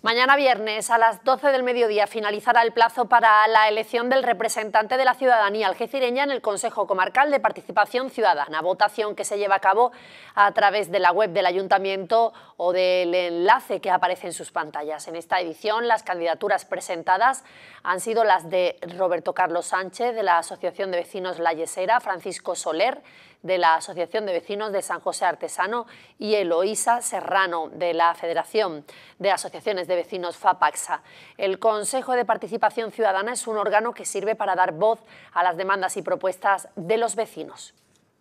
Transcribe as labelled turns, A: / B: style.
A: Mañana viernes a las 12 del mediodía finalizará el plazo para la elección del representante de la ciudadanía algecireña en el Consejo Comarcal de Participación Ciudadana, votación que se lleva a cabo a través de la web del Ayuntamiento o del enlace que aparece en sus pantallas. En esta edición las candidaturas presentadas han sido las de Roberto Carlos Sánchez de la Asociación de Vecinos La Yesera, Francisco Soler de la Asociación de Vecinos de San José Artesano y Eloísa Serrano de la Federación de Asociaciones de vecinos FAPAXA. El Consejo de Participación Ciudadana es un órgano que sirve para dar voz a las demandas y propuestas de los vecinos.